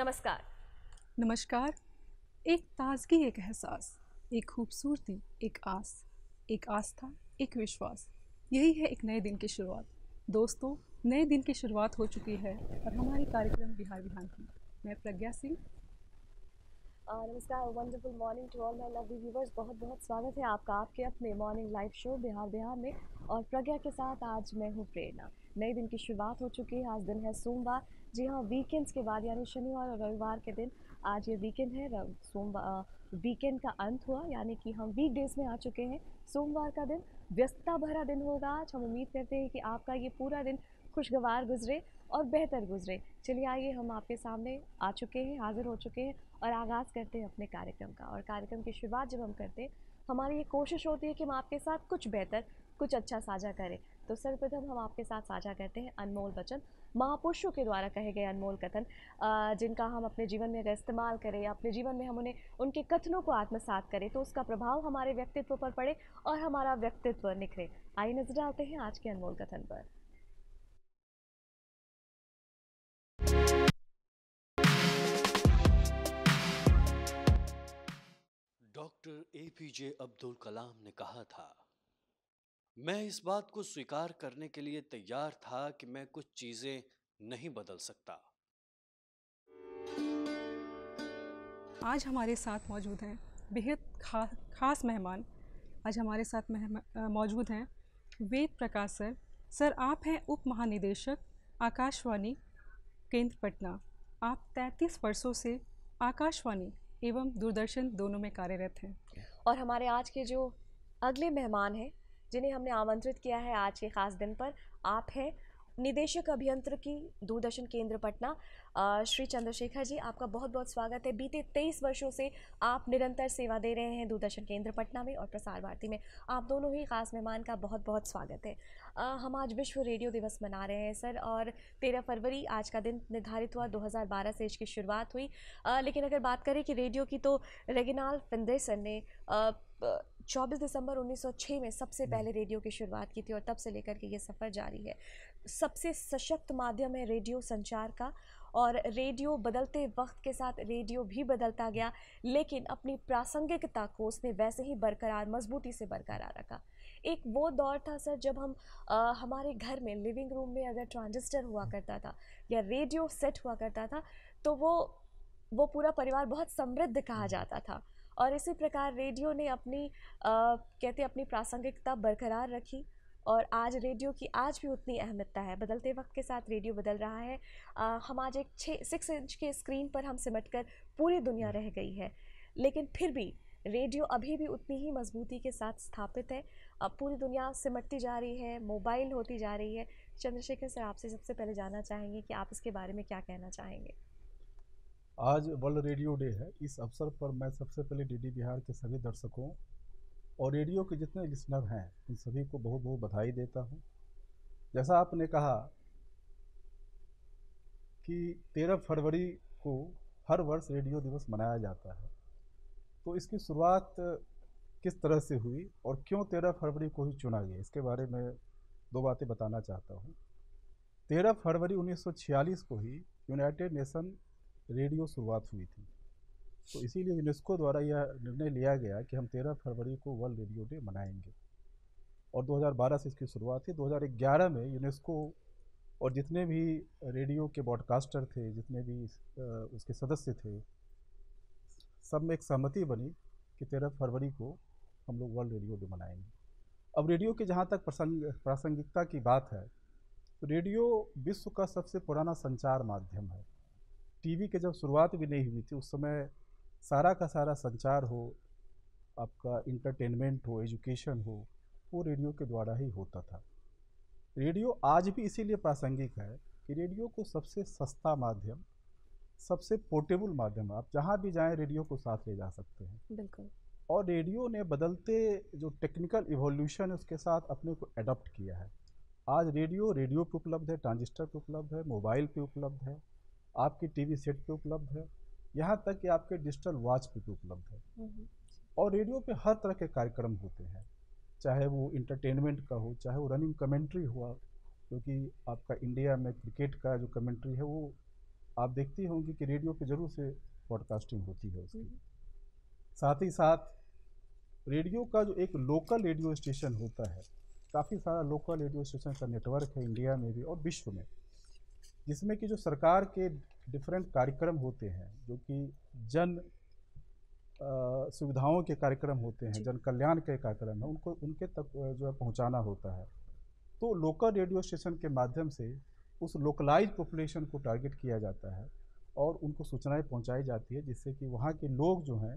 नमस्कार नमस्कार एक ताजगी एक एहसास एक खूबसूरती एक आस एक आस्था एक विश्वास यही है एक नए दिन की शुरुआत दोस्तों नए दिन की शुरुआत हो चुकी है और हमारे कार्यक्रम बिहार विधान की मैं प्रज्ञा सिंह नमस्कार wonderful morning to all my lovely viewers बहुत बहुत स्वागत है आपका आपके अपने morning live show Bihar Bihar में और प्रज्ञा के साथ आज मैं हूँ प्रेरणा नए दिन की शुरुआत हो चुकी है आज दिन है सोमवार जी हाँ वीकेंड्स के बाद यानी शनिवार और रविवार के दिन आज ये वीकेंड है सोमवार वीकेंड का अंत हुआ यानी कि हम वीकडेज में आ चुके हैं सोमवार का दिन व्यस्तता भरा दिन होगा आज हम उम्मीद करते हैं कि आपका ये पूरा दिन खुशगवार गुजरे और बेहतर गुजरे चलिए आइए हम आपके सामने आ चुके हैं हाजिर हो चुके हैं और आगाज़ करते हैं अपने कार्यक्रम का और कार्यक्रम की शुरुआत जब हम करते हैं हमारी ये कोशिश होती है कि हम आपके साथ कुछ बेहतर कुछ अच्छा साझा करें तो सर्वप्रथम हम आपके साथ साझा करते हैं अनमोल वचन महापुरुषों के द्वारा कहे गए अनमोल कथन जिनका हम अपने जीवन में अगर इस्तेमाल करें या अपने जीवन में हम उन्हें उनके कथनों को आत्मसात करें तो उसका प्रभाव हमारे व्यक्तित्व पर पड़े और हमारा व्यक्तित्व निखरे आइए नजर डालते हैं आज के अनमोल कथन पर doctor A P J Abdul Kalam ने कहा था मैं इस बात को स्वीकार करने के लिए तैयार था कि मैं कुछ चीजें नहीं बदल सकता आज हमारे साथ मौजूद हैं बेहद खा, खास मेहमान आज हमारे साथ मौजूद हैं वेद प्रकाश सर सर आप हैं उप महानिदेशक आकाशवाणी केंद्र पटना आप 33 वर्षों से आकाशवाणी एवं दूरदर्शन दोनों में कार्यरत हैं और हमारे आज के जो अगले मेहमान हैं जिन्हें हमने आमंत्रित किया है आज के ख़ास दिन पर आप हैं निदेशक अभियंत्रिकी दूरदर्शन केंद्र पटना श्री चंद्रशेखर जी आपका बहुत बहुत स्वागत है बीते तेईस वर्षों से आप निरंतर सेवा दे रहे हैं दूरदर्शन केंद्र पटना में और प्रसार भारती में आप दोनों ही खास मेहमान का बहुत बहुत स्वागत है हम आज विश्व रेडियो दिवस मना रहे हैं सर और तेरह फरवरी आज का दिन निर्धारित हुआ दो से इसकी शुरुआत हुई लेकिन अगर बात करें कि रेडियो की तो रेगिनाल फिंदेसन ने चौबीस दिसंबर 1906 में सबसे हम्म। पहले रेडियो की शुरुआत की थी और तब से लेकर के ये सफ़र जारी है सबसे सशक्त माध्यम है रेडियो संचार का और रेडियो बदलते वक्त के साथ रेडियो भी बदलता गया लेकिन अपनी प्रासंगिकता को उसने वैसे ही बरकरार मजबूती से बरकरार रखा एक वो दौर था सर जब हम आ, हमारे घर में लिविंग रूम में अगर ट्रांजिस्टर हुआ करता था या रेडियो सेट हुआ करता था तो वो वो पूरा परिवार बहुत समृद्ध कहा जाता था और इसी प्रकार रेडियो ने अपनी आ, कहते अपनी प्रासंगिकता बरकरार रखी और आज रेडियो की आज भी उतनी अहमियतता है बदलते वक्त के साथ रेडियो बदल रहा है आ, हम आज एक छः सिक्स इंच के स्क्रीन पर हम सिमट कर पूरी दुनिया रह गई है लेकिन फिर भी रेडियो अभी भी उतनी ही मजबूती के साथ स्थापित है अब पूरी दुनिया सिमटती जा रही है मोबाइल होती जा रही है चंद्रशेखर सर आपसे सबसे पहले जानना चाहेंगे कि आप इसके बारे में क्या कहना चाहेंगे आज वर्ल्ड रेडियो डे है इस अवसर पर मैं सबसे पहले डीडी बिहार के सभी दर्शकों और रेडियो के जितने लिसनर हैं उन सभी को बहुत बहुत बधाई देता हूँ जैसा आपने कहा कि तेरह फरवरी को हर वर्ष रेडियो दिवस मनाया जाता है तो इसकी शुरुआत किस तरह से हुई और क्यों तेरह फरवरी को ही चुना गया इसके बारे में दो बातें बताना चाहता हूँ तेरह फरवरी 1946 को ही यूनाइटेड नेशन रेडियो शुरुआत हुई थी तो इसीलिए यूनेस्को द्वारा यह निर्णय लिया गया कि हम तेरह फरवरी को वर्ल्ड रेडियो डे मनाएंगे और 2012 से इसकी शुरुआत हुई 2011 में यूनेस्को और जितने भी रेडियो के ब्रॉडकास्टर थे जितने भी उसके सदस्य थे सब में एक सहमति बनी कि तेरह फरवरी को हम लोग वर्ल्ड रेडियो डे मनाएंगे अब रेडियो के जहाँ तक प्रसंग प्रासंगिकता की बात है तो रेडियो विश्व का सबसे पुराना संचार माध्यम है टीवी के जब शुरुआत भी नहीं हुई थी उस समय सारा का सारा संचार हो आपका इंटरटेनमेंट हो एजुकेशन हो वो रेडियो के द्वारा ही होता था रेडियो आज भी इसीलिए प्रासंगिक है कि रेडियो को सबसे सस्ता माध्यम सबसे पोर्टेबल माध्यम आप जहाँ भी जाएं रेडियो को साथ ले जा सकते हैं बिल्कुल और रेडियो ने बदलते जो टेक्निकल इवोल्यूशन है उसके साथ अपने को एडॉप्ट किया है आज रेडियो रेडियो पर उपलब्ध है ट्रांजिस्टर पर उपलब्ध है मोबाइल पर उपलब्ध है आपकी टीवी सेट पर उपलब्ध है यहाँ तक कि आपके डिजिटल वॉच पे भी उपलब्ध है हम्म। और रेडियो पे हर तरह के कार्यक्रम होते हैं चाहे वो इंटरटेनमेंट का हो चाहे वो रनिंग कमेंट्री हुआ क्योंकि आपका इंडिया में क्रिकेट का जो कमेंट्री है वो आप देखती होंगी कि रेडियो पे जरूर से पॉडकास्टिंग होती है उसकी हम्म। साथ ही साथ रेडियो का जो एक लोकल रेडियो स्टेशन होता है काफ़ी सारा लोकल रेडियो स्टेशन का नेटवर्क है इंडिया में भी और विश्व में जिसमें कि जो सरकार के डिफरेंट कार्यक्रम होते हैं जो कि जन सुविधाओं के कार्यक्रम होते हैं जन कल्याण के कार्यक्रम हैं उनको उनके तक जो है पहुंचाना होता है तो लोकल रेडियो स्टेशन के माध्यम से उस लोकलाइज पॉपुलेशन को टारगेट किया जाता है और उनको सूचनाएं पहुंचाई जाती है जिससे कि वहाँ के लोग जो हैं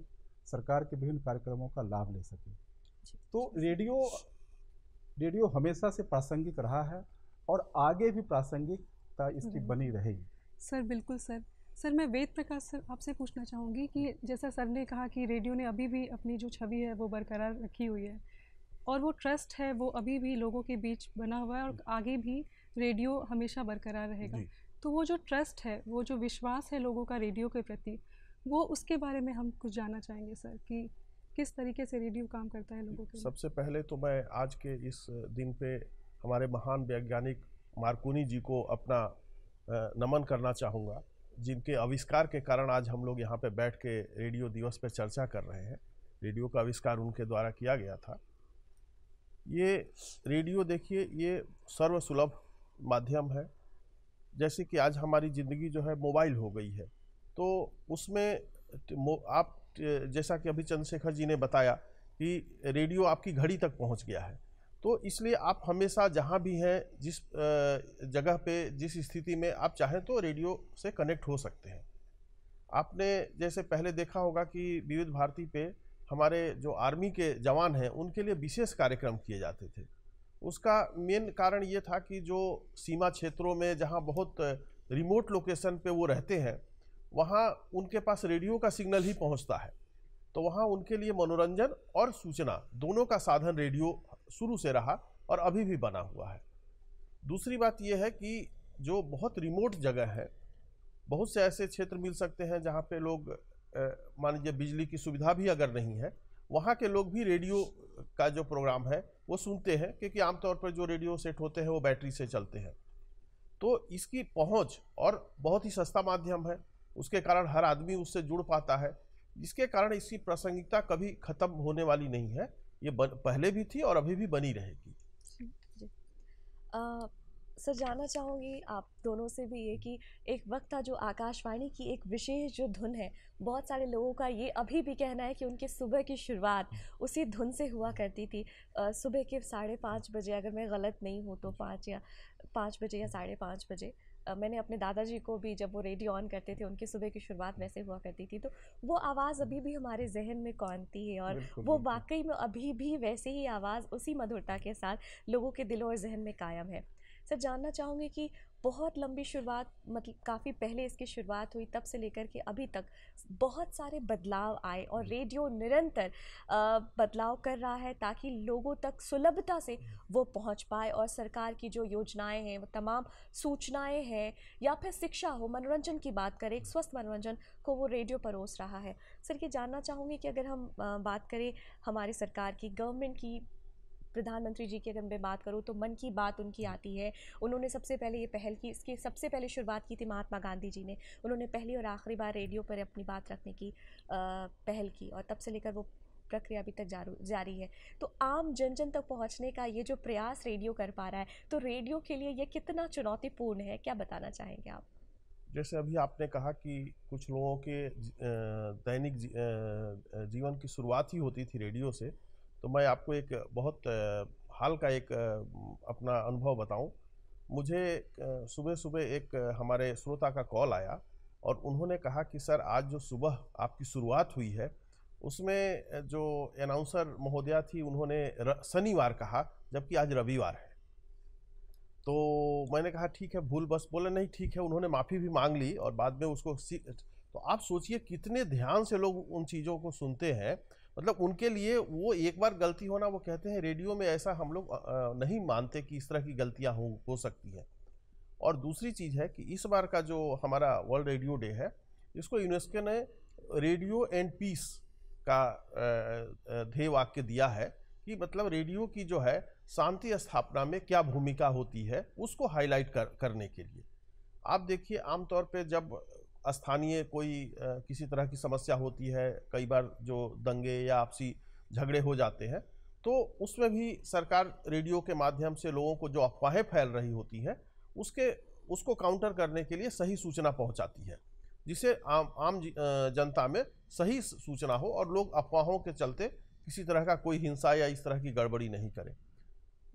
सरकार के विभिन्न कार्यक्रमों का लाभ ले सकें तो रेडियो रेडियो हमेशा से प्रासंगिक रहा है और आगे भी प्रासंगिक आवश्यकता इसकी बनी रहेगी सर बिल्कुल सर सर मैं वेद प्रकाश सर आपसे पूछना चाहूँगी कि जैसा सर ने कहा कि रेडियो ने अभी भी अपनी जो छवि है वो बरकरार रखी हुई है और वो ट्रस्ट है वो अभी भी लोगों के बीच बना हुआ है और आगे भी रेडियो हमेशा बरकरार रहेगा तो वो जो ट्रस्ट है वो जो विश्वास है लोगों का रेडियो के प्रति वो उसके बारे में हम कुछ जानना चाहेंगे सर कि किस तरीके से रेडियो काम करता है लोगों के सबसे पहले तो मैं आज के इस दिन पे हमारे महान वैज्ञानिक मार्कोनी जी को अपना नमन करना चाहूँगा जिनके आविष्कार के कारण आज हम लोग यहाँ पे बैठ के रेडियो दिवस पे चर्चा कर रहे हैं रेडियो का आविष्कार उनके द्वारा किया गया था ये रेडियो देखिए ये सर्वसुलभ माध्यम है जैसे कि आज हमारी ज़िंदगी जो है मोबाइल हो गई है तो उसमें आप जैसा कि अभी चंद्रशेखर जी ने बताया कि रेडियो आपकी घड़ी तक पहुँच गया है तो इसलिए आप हमेशा जहाँ भी हैं जिस जगह पे जिस स्थिति में आप चाहें तो रेडियो से कनेक्ट हो सकते हैं आपने जैसे पहले देखा होगा कि विविध भारती पे हमारे जो आर्मी के जवान हैं उनके लिए विशेष कार्यक्रम किए जाते थे उसका मेन कारण ये था कि जो सीमा क्षेत्रों में जहाँ बहुत रिमोट लोकेशन पे वो रहते हैं वहाँ उनके पास रेडियो का सिग्नल ही पहुँचता है तो वहाँ उनके लिए मनोरंजन और सूचना दोनों का साधन रेडियो शुरू से रहा और अभी भी बना हुआ है दूसरी बात यह है कि जो बहुत रिमोट जगह है बहुत से ऐसे क्षेत्र मिल सकते हैं जहाँ पे लोग मान लीजिए बिजली की सुविधा भी अगर नहीं है वहाँ के लोग भी रेडियो का जो प्रोग्राम है वो सुनते हैं क्योंकि आमतौर पर जो रेडियो सेट होते हैं वो बैटरी से चलते हैं तो इसकी पहुँच और बहुत ही सस्ता माध्यम है उसके कारण हर आदमी उससे जुड़ पाता है जिसके कारण इसकी प्रासंगिकता कभी ख़त्म होने वाली नहीं है ये बन, पहले भी थी और अभी भी बनी रहेगी सर जानना चाहूँगी आप दोनों से भी ये कि एक वक्त था जो आकाशवाणी की एक विशेष जो धुन है बहुत सारे लोगों का ये अभी भी कहना है कि उनके सुबह की शुरुआत उसी धुन से हुआ करती थी सुबह के साढ़े पाँच बजे अगर मैं गलत नहीं हूँ तो पाँच या पाँच बजे या साढ़े पाँच बजे मैंने अपने दादाजी को भी जब वो रेडियो ऑन करते थे उनकी सुबह की शुरुआत वैसे हुआ करती थी तो वो आवाज़ अभी भी हमारे जहन में कौनती है और वो वाकई में अभी भी वैसे ही आवाज़ उसी मधुरता के साथ लोगों के दिलों और जहन में कायम है सर जानना चाहूँगी कि बहुत लंबी शुरुआत मतलब काफ़ी पहले इसकी शुरुआत हुई तब से लेकर के अभी तक बहुत सारे बदलाव आए और रेडियो निरंतर बदलाव कर रहा है ताकि लोगों तक सुलभता से वो पहुंच पाए और सरकार की जो योजनाएं हैं वो तमाम सूचनाएं हैं या फिर शिक्षा हो मनोरंजन की बात करें एक स्वस्थ मनोरंजन को वो रेडियो परोस रहा है सर ये जानना चाहूँगी कि अगर हम बात करें हमारी सरकार की गवर्नमेंट की प्रधानमंत्री जी की अगर मैं बात करूँ तो मन की बात उनकी आती है उन्होंने सबसे पहले ये पहल की इसकी सबसे पहले शुरुआत की थी महात्मा गांधी जी ने उन्होंने पहली और आखिरी बार रेडियो पर अपनी बात रखने की पहल की और तब से लेकर वो प्रक्रिया अभी तक जारी है तो आम जन जन तक पहुंचने का ये जो प्रयास रेडियो कर पा रहा है तो रेडियो के लिए ये कितना चुनौतीपूर्ण है क्या बताना चाहेंगे आप जैसे अभी आपने कहा कि कुछ लोगों के दैनिक जीवन की शुरुआत ही होती थी रेडियो से तो मैं आपको एक बहुत हाल का एक अपना अनुभव बताऊं मुझे सुबह सुबह एक हमारे श्रोता का कॉल आया और उन्होंने कहा कि सर आज जो सुबह आपकी शुरुआत हुई है उसमें जो अनाउंसर महोदया थी उन्होंने शनिवार कहा जबकि आज रविवार है तो मैंने कहा ठीक है भूल बस बोले नहीं ठीक है उन्होंने माफ़ी भी मांग ली और बाद में उसको तो आप सोचिए कितने ध्यान से लोग उन चीज़ों को सुनते हैं मतलब उनके लिए वो एक बार गलती होना वो कहते हैं रेडियो में ऐसा हम लोग नहीं मानते कि इस तरह की गलतियाँ हो हो सकती हैं और दूसरी चीज़ है कि इस बार का जो हमारा वर्ल्ड रेडियो डे है इसको यूनेस्को ने रेडियो एंड पीस का ध्येय वाक्य दिया है कि मतलब रेडियो की जो है शांति स्थापना में क्या भूमिका होती है उसको हाईलाइट कर करने के लिए आप देखिए आमतौर पे जब स्थानीय कोई किसी तरह की समस्या होती है कई बार जो दंगे या आपसी झगड़े हो जाते हैं तो उसमें भी सरकार रेडियो के माध्यम से लोगों को जो अफवाहें फैल रही होती हैं उसके उसको काउंटर करने के लिए सही सूचना पहुंचाती है जिसे आम आम जनता में सही सूचना हो और लोग अफवाहों के चलते किसी तरह का कोई हिंसा या इस तरह की गड़बड़ी नहीं करें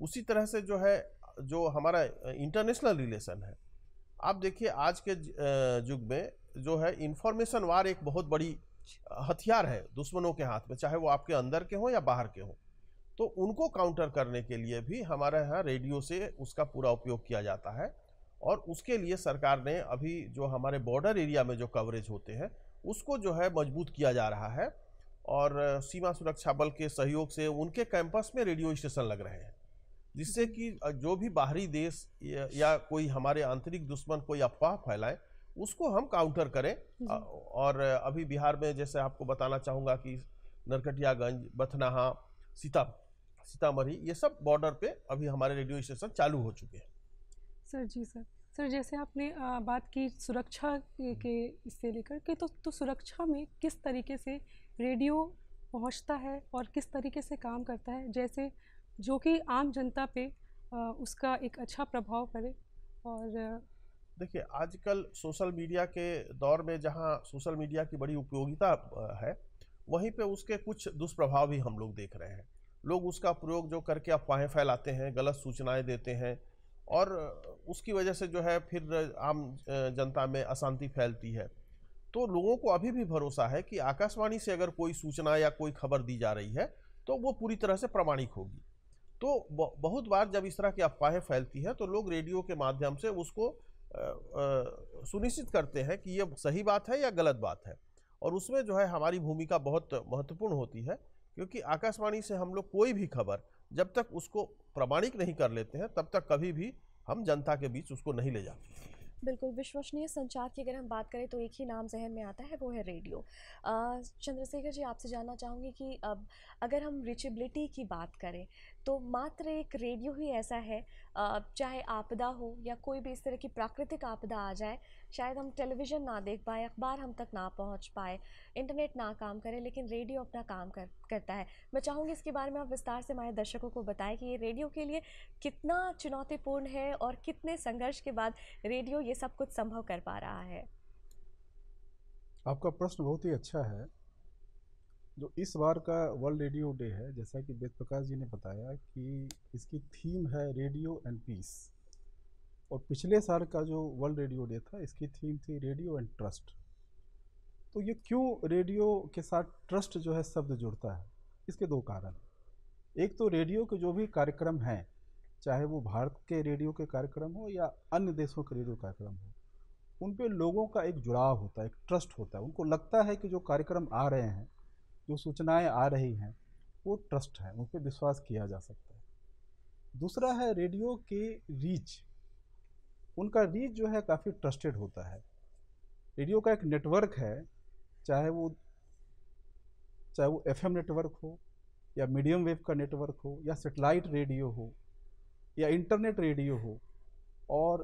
उसी तरह से जो है जो हमारा इंटरनेशनल रिलेशन है आप देखिए आज के युग में जो है इन्फॉर्मेशन वार एक बहुत बड़ी हथियार है दुश्मनों के हाथ में चाहे वो आपके अंदर के हों या बाहर के हों तो उनको काउंटर करने के लिए भी हमारे यहाँ रेडियो से उसका पूरा उपयोग किया जाता है और उसके लिए सरकार ने अभी जो हमारे बॉर्डर एरिया में जो कवरेज होते हैं उसको जो है मजबूत किया जा रहा है और सीमा सुरक्षा बल के सहयोग से उनके कैंपस में रेडियो स्टेशन लग रहे हैं जिससे कि जो भी बाहरी देश या, कोई हमारे आंतरिक दुश्मन कोई अफवाह फैलाए उसको हम काउंटर करें और अभी बिहार में जैसे आपको बताना चाहूँगा कि नरकटियागंज बथनाहा सीता सीतामढ़ी ये सब बॉर्डर पे अभी हमारे रेडियो स्टेशन चालू हो चुके हैं सर जी सर सर जैसे आपने बात की सुरक्षा के इससे लेकर के तो, तो सुरक्षा में किस तरीके से रेडियो पहुंचता है और किस तरीके से काम करता है जैसे जो कि आम जनता पे उसका एक अच्छा प्रभाव पड़े और देखिए आजकल सोशल मीडिया के दौर में जहाँ सोशल मीडिया की बड़ी उपयोगिता है वहीं पे उसके कुछ दुष्प्रभाव भी हम लोग देख रहे हैं लोग उसका प्रयोग जो करके अफवाहें फैलाते हैं गलत सूचनाएं देते हैं और उसकी वजह से जो है फिर आम जनता में अशांति फैलती है तो लोगों को अभी भी भरोसा है कि आकाशवाणी से अगर कोई सूचना या कोई खबर दी जा रही है तो वो पूरी तरह से प्रमाणिक होगी तो बहुत बार जब इस तरह की अफवाहें फैलती हैं तो लोग रेडियो के माध्यम से उसको सुनिश्चित करते हैं कि ये सही बात है या गलत बात है और उसमें जो है हमारी भूमिका बहुत महत्वपूर्ण होती है क्योंकि आकाशवाणी से हम लोग कोई भी खबर जब तक उसको प्रमाणिक नहीं कर लेते हैं तब तक कभी भी हम जनता के बीच उसको नहीं ले जाते बिल्कुल विश्वसनीय संचार की अगर हम बात करें तो एक ही नाम जहन में आता है वो है रेडियो चंद्रशेखर जी आपसे जानना चाहूँगी कि अब अगर हम रिचेबिलिटी की बात करें तो मात्र एक रेडियो ही ऐसा है चाहे आपदा हो या कोई भी इस तरह की प्राकृतिक आपदा आ जाए शायद हम टेलीविज़न ना देख पाए अखबार हम तक ना पहुंच पाए इंटरनेट ना काम करे लेकिन रेडियो अपना काम कर करता है मैं चाहूँगी इसके बारे में आप विस्तार से हमारे दर्शकों को बताएं कि ये रेडियो के लिए कितना चुनौतीपूर्ण है और कितने संघर्ष के बाद रेडियो ये सब कुछ संभव कर पा रहा है आपका प्रश्न बहुत ही अच्छा है जो इस बार का वर्ल्ड रेडियो डे है जैसा कि वेद प्रकाश जी ने बताया कि इसकी थीम है रेडियो एंड पीस और पिछले साल का जो वर्ल्ड रेडियो डे था इसकी थीम थी रेडियो एंड ट्रस्ट तो ये क्यों रेडियो के साथ ट्रस्ट जो है शब्द जुड़ता है इसके दो कारण एक तो रेडियो के जो भी कार्यक्रम हैं चाहे वो भारत के रेडियो के कार्यक्रम हो या अन्य देशों के रेडियो कार्यक्रम हो उन पर लोगों का एक जुड़ाव होता है एक ट्रस्ट होता है उनको लगता है कि जो कार्यक्रम आ रहे हैं जो सूचनाएं आ रही हैं वो ट्रस्ट हैं उन पर विश्वास किया जा सकता है दूसरा है रेडियो के रीच उनका रीच जो है काफ़ी ट्रस्टेड होता है रेडियो का एक नेटवर्क है चाहे वो चाहे वो एफएम नेटवर्क हो या मीडियम वेव का नेटवर्क हो या सेटेलाइट रेडियो हो या इंटरनेट रेडियो हो और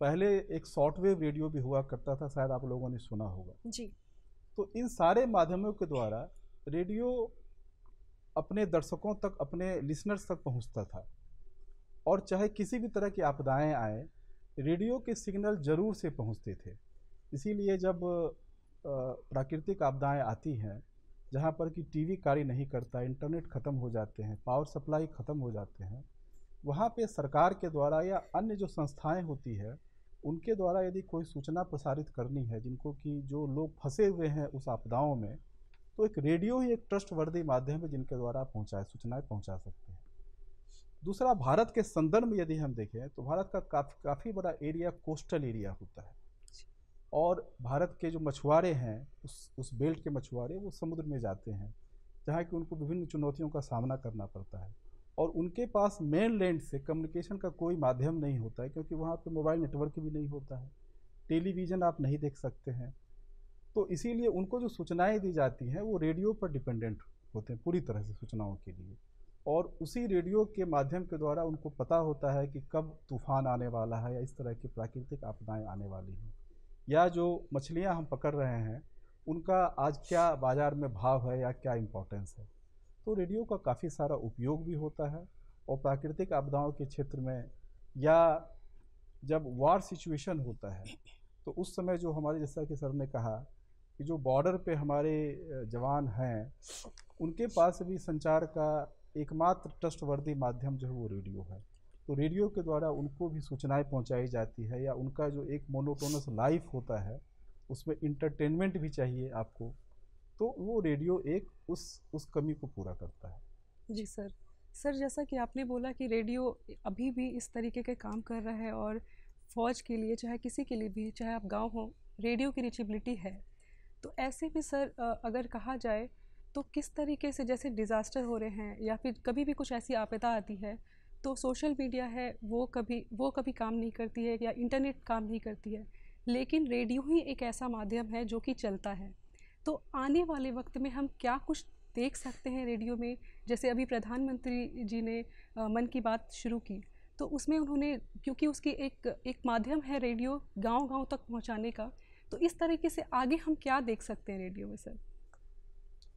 पहले एक वेव रेडियो भी हुआ करता था शायद आप लोगों ने सुना होगा जी तो इन सारे माध्यमों के द्वारा रेडियो अपने दर्शकों तक अपने लिसनर्स तक पहुंचता था और चाहे किसी भी तरह की आपदाएं आए रेडियो के सिग्नल ज़रूर से पहुंचते थे इसीलिए जब प्राकृतिक आपदाएं आती हैं जहाँ पर कि टीवी कार्य नहीं करता इंटरनेट ख़त्म हो जाते हैं पावर सप्लाई ख़त्म हो जाते हैं वहाँ पे सरकार के द्वारा या अन्य जो संस्थाएं होती है उनके द्वारा यदि कोई सूचना प्रसारित करनी है जिनको कि जो लोग फंसे हुए हैं उस आपदाओं में तो एक रेडियो ही एक ट्रस्ट वर्दी माध्यम है जिनके द्वारा आप पहुँचाए सूचनाएँ पहुँचा सकते हैं दूसरा भारत के संदर्भ में यदि हम देखें तो भारत का काफ़ी काफ़ी बड़ा एरिया कोस्टल एरिया होता है और भारत के जो मछुआरे हैं उस उस बेल्ट के मछुआरे वो समुद्र में जाते हैं जहाँ कि उनको विभिन्न चुनौतियों का सामना करना पड़ता है और उनके पास मेन लैंड से कम्युनिकेशन का कोई माध्यम नहीं होता है क्योंकि वहाँ पर मोबाइल नेटवर्क भी नहीं होता है टेलीविज़न आप नहीं देख सकते हैं तो इसीलिए उनको जो सूचनाएं दी जाती हैं वो रेडियो पर डिपेंडेंट होते हैं पूरी तरह से सूचनाओं के लिए और उसी रेडियो के माध्यम के द्वारा उनको पता होता है कि कब तूफान आने वाला है या इस तरह की प्राकृतिक आपदाएं आने वाली हैं या जो मछलियां हम पकड़ रहे हैं उनका आज क्या बाज़ार में भाव है या क्या इम्पोर्टेंस है तो रेडियो का काफ़ी सारा उपयोग भी होता है और प्राकृतिक आपदाओं के क्षेत्र में या जब वार सिचुएशन होता है तो उस समय जो हमारे जैसा कि सर ने कहा कि जो बॉर्डर पे हमारे जवान हैं उनके पास भी संचार का एकमात्र ट्रस्टवर्दी माध्यम जो है वो रेडियो है तो रेडियो के द्वारा उनको भी सूचनाएं पहुंचाई जाती है या उनका जो एक मोनोटोनस लाइफ होता है उसमें इंटरटेनमेंट भी चाहिए आपको तो वो रेडियो एक उस उस कमी को पूरा करता है जी सर सर जैसा कि आपने बोला कि रेडियो अभी भी इस तरीके के काम कर रहा है और फ़ौज के लिए चाहे किसी के लिए भी चाहे आप गांव हो रेडियो की रिचेबिलिटी है तो ऐसे में सर अगर कहा जाए तो किस तरीके से जैसे डिज़ास्टर हो रहे हैं या फिर कभी भी कुछ ऐसी आपदा आती है तो सोशल मीडिया है वो कभी वो कभी काम नहीं करती है या इंटरनेट काम नहीं करती है लेकिन रेडियो ही एक ऐसा माध्यम है जो कि चलता है तो आने वाले वक्त में हम क्या कुछ देख सकते हैं रेडियो में जैसे अभी प्रधानमंत्री जी ने आ, मन की बात शुरू की तो उसमें उन्होंने क्योंकि उसकी एक एक माध्यम है रेडियो गांव-गांव तक पहुंचाने का तो इस तरीके से आगे हम क्या देख सकते हैं रेडियो में सर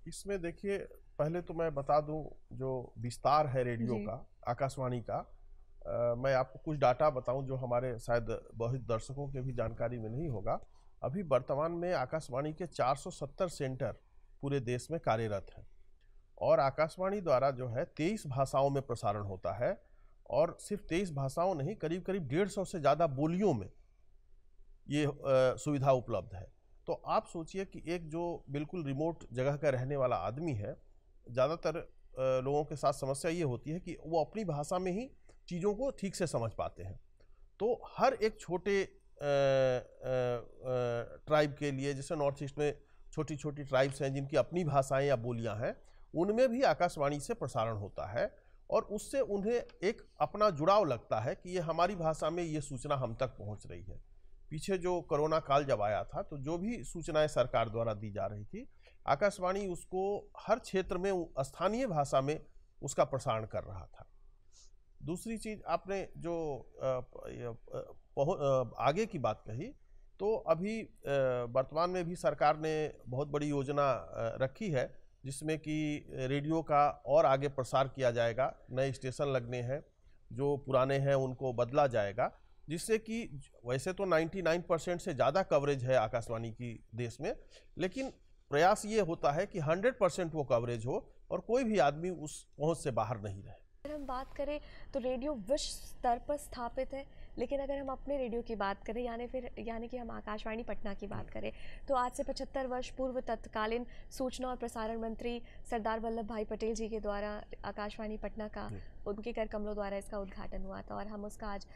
इसमें देखिए पहले तो मैं बता दूं जो विस्तार है रेडियो का आकाशवाणी का आ, मैं आपको कुछ डाटा बताऊं जो हमारे शायद बहुत दर्शकों के भी जानकारी में नहीं होगा अभी वर्तमान में आकाशवाणी के 470 सेंटर पूरे देश में कार्यरत हैं और आकाशवाणी द्वारा जो है तेईस भाषाओं में प्रसारण होता है और सिर्फ तेईस भाषाओं नहीं करीब करीब डेढ़ सौ से ज़्यादा बोलियों में ये सुविधा उपलब्ध है तो आप सोचिए कि एक जो बिल्कुल रिमोट जगह का रहने वाला आदमी है ज़्यादातर लोगों के साथ समस्या ये होती है कि वो अपनी भाषा में ही चीज़ों को ठीक से समझ पाते हैं तो हर एक छोटे ट्राइब के लिए जैसे नॉर्थ ईस्ट में छोटी छोटी ट्राइब्स हैं जिनकी अपनी भाषाएं या बोलियां हैं उनमें भी आकाशवाणी से प्रसारण होता है और उससे उन्हें एक अपना जुड़ाव लगता है कि ये हमारी भाषा में ये सूचना हम तक पहुंच रही है पीछे जो कोरोना काल जब आया था तो जो भी सूचनाएं सरकार द्वारा दी जा रही थी आकाशवाणी उसको हर क्षेत्र में स्थानीय भाषा में उसका प्रसारण कर रहा था दूसरी चीज आपने जो आगे की बात कही तो अभी वर्तमान में भी सरकार ने बहुत बड़ी योजना रखी है जिसमें कि रेडियो का और आगे प्रसार किया जाएगा नए स्टेशन लगने हैं जो पुराने हैं उनको बदला जाएगा जिससे कि वैसे तो 99 परसेंट से ज़्यादा कवरेज है आकाशवाणी की देश में लेकिन प्रयास ये होता है कि 100 परसेंट वो कवरेज हो और कोई भी आदमी उस पहुंच से बाहर नहीं रहे अगर हम बात करें तो रेडियो विश्व स्तर पर स्थापित है लेकिन अगर हम अपने रेडियो की बात करें यानी फिर यानी कि हम आकाशवाणी पटना की बात करें तो आज से पचहत्तर वर्ष पूर्व तत्कालीन सूचना और प्रसारण मंत्री सरदार वल्लभ भाई पटेल जी के द्वारा आकाशवाणी पटना का उनके कर कमलों द्वारा इसका उद्घाटन हुआ था और हम उसका आज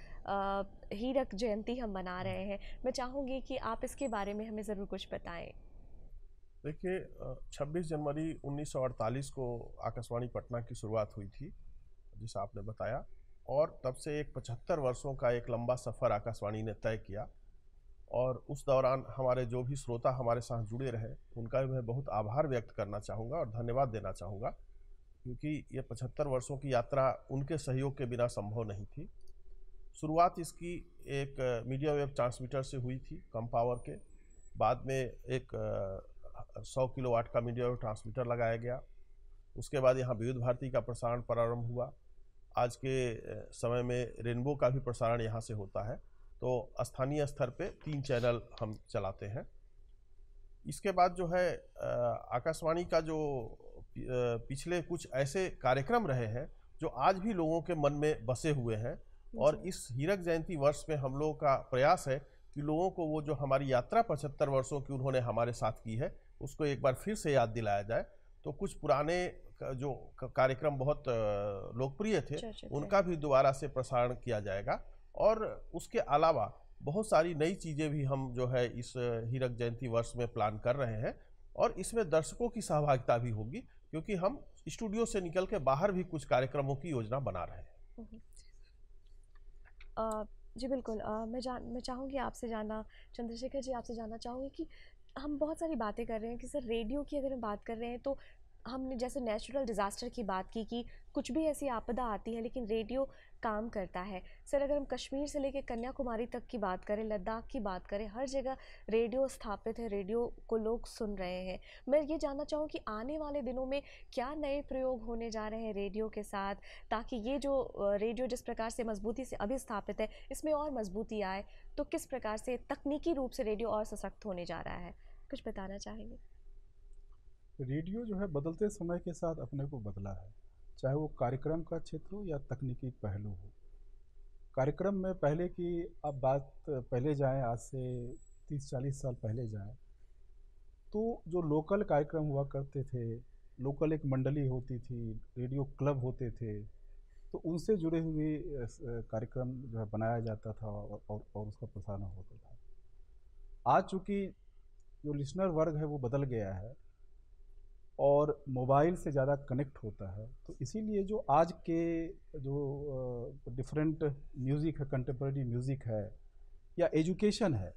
हीरक जयंती हम मना रहे हैं मैं चाहूँगी कि आप इसके बारे में हमें ज़रूर कुछ बताएँ देखिए 26 जनवरी 1948 को आकाशवाणी पटना की शुरुआत हुई थी जैसा आपने बताया और तब से एक पचहत्तर वर्षों का एक लंबा सफ़र आकाशवाणी ने तय किया और उस दौरान हमारे जो भी श्रोता हमारे साथ जुड़े रहे उनका भी मैं बहुत आभार व्यक्त करना चाहूँगा और धन्यवाद देना चाहूँगा क्योंकि ये पचहत्तर वर्षों की यात्रा उनके सहयोग के बिना संभव नहीं थी शुरुआत इसकी एक मीडिया वेब ट्रांसमीटर से हुई थी कम पावर के बाद में एक सौ किलोवाट का मीडिया वेव ट्रांसमीटर लगाया गया उसके बाद यहाँ विद्युत भारती का प्रसारण प्रारंभ हुआ आज के समय में रेनबो का भी प्रसारण यहाँ से होता है तो स्थानीय स्तर पे तीन चैनल हम चलाते हैं इसके बाद जो है आकाशवाणी का जो पिछले कुछ ऐसे कार्यक्रम रहे हैं जो आज भी लोगों के मन में बसे हुए हैं और इस हीरक जयंती वर्ष में हम लोगों का प्रयास है कि लोगों को वो जो हमारी यात्रा पचहत्तर वर्षों की उन्होंने हमारे साथ की है उसको एक बार फिर से याद दिलाया जाए तो कुछ पुराने जो कार्यक्रम बहुत लोकप्रिय थे उनका भी दोबारा से प्रसारण किया जाएगा और उसके अलावा बहुत सारी नई चीज़ें भी हम जो है इस हीरक जयंती वर्ष में प्लान कर रहे हैं और इसमें दर्शकों की सहभागिता भी होगी क्योंकि हम स्टूडियो से निकल के बाहर भी कुछ कार्यक्रमों की योजना बना रहे हैं हम्म। जी बिल्कुल आ, मैं जान मैं चाहूँगी आपसे जाना चंद्रशेखर जी आपसे जानना चाहूँगी कि हम बहुत सारी बातें कर रहे हैं कि सर रेडियो की अगर हम बात कर रहे हैं तो हमने जैसे नेचुरल डिज़ास्टर की बात की कि कुछ भी ऐसी आपदा आती है लेकिन रेडियो काम करता है सर अगर हम कश्मीर से लेकर कन्याकुमारी तक की बात करें लद्दाख की बात करें हर जगह रेडियो स्थापित है रेडियो को लोग सुन रहे हैं मैं ये जानना चाहूँ कि आने वाले दिनों में क्या नए प्रयोग होने जा रहे हैं रेडियो के साथ ताकि ये जो रेडियो जिस प्रकार से मजबूती से अभी स्थापित है इसमें और मजबूती आए तो किस प्रकार से तकनीकी रूप से रेडियो और सशक्त होने जा रहा है कुछ बताना चाहेंगे रेडियो जो है बदलते समय के साथ अपने को बदला है चाहे वो कार्यक्रम का क्षेत्र हो या तकनीकी पहलू हो कार्यक्रम में पहले की अब बात पहले जाएं आज से 30-40 साल पहले जाएं तो जो लोकल कार्यक्रम हुआ करते थे लोकल एक मंडली होती थी रेडियो क्लब होते थे तो उनसे जुड़े हुए कार्यक्रम जो है बनाया जाता था और और, और उसका प्रसारण होता था आज चूँकि जो लिसनर वर्ग है वो बदल गया है और मोबाइल से ज़्यादा कनेक्ट होता है तो इसीलिए जो आज के जो डिफरेंट म्यूज़िक है कंटेम्प्रेरी म्यूज़िक है या एजुकेशन है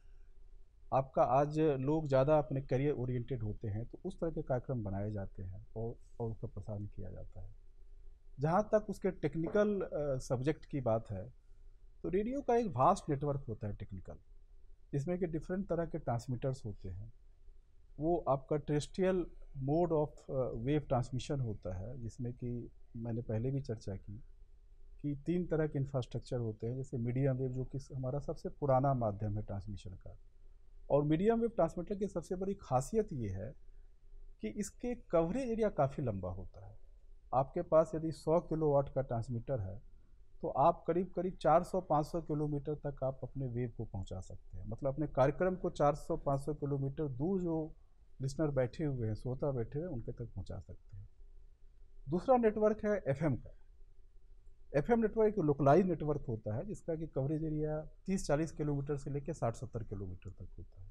आपका आज लोग ज़्यादा अपने करियर ओरिएंटेड होते हैं तो उस तरह के कार्यक्रम बनाए जाते हैं और और उसका प्रसारण किया जाता है जहाँ तक उसके टेक्निकल सब्जेक्ट की बात है तो रेडियो का एक वास्ट नेटवर्क होता है टेक्निकल जिसमें कि डिफरेंट तरह के ट्रांसमीटर्स होते हैं वो आपका terrestrial mode of wave transmission होता है जिसमें कि मैंने पहले भी चर्चा की कि तीन तरह के इंफ्रास्ट्रक्चर होते हैं जैसे मीडियम वेव जो कि हमारा सबसे पुराना माध्यम है ट्रांसमिशन का और मीडियम वेव ट्रांसमीटर की सबसे बड़ी खासियत ये है कि इसके कवरेज एरिया काफ़ी लंबा होता है आपके पास यदि 100 वाट का ट्रांसमीटर है तो आप करीब करीब 400-500 किलोमीटर तक आप अपने वेव को पहुंचा सकते हैं मतलब अपने कार्यक्रम को 400-500 किलोमीटर दूर जो लिसनर बैठे हुए हैं श्रोता बैठे हुए हैं उनके तक पहुंचा सकते हैं दूसरा नेटवर्क है एफएम का एफएम नेटवर्क एक लोकलाइज नेटवर्क होता है जिसका कि कवरेज एरिया 30-40 किलोमीटर से लेकर 60-70 किलोमीटर तक होता है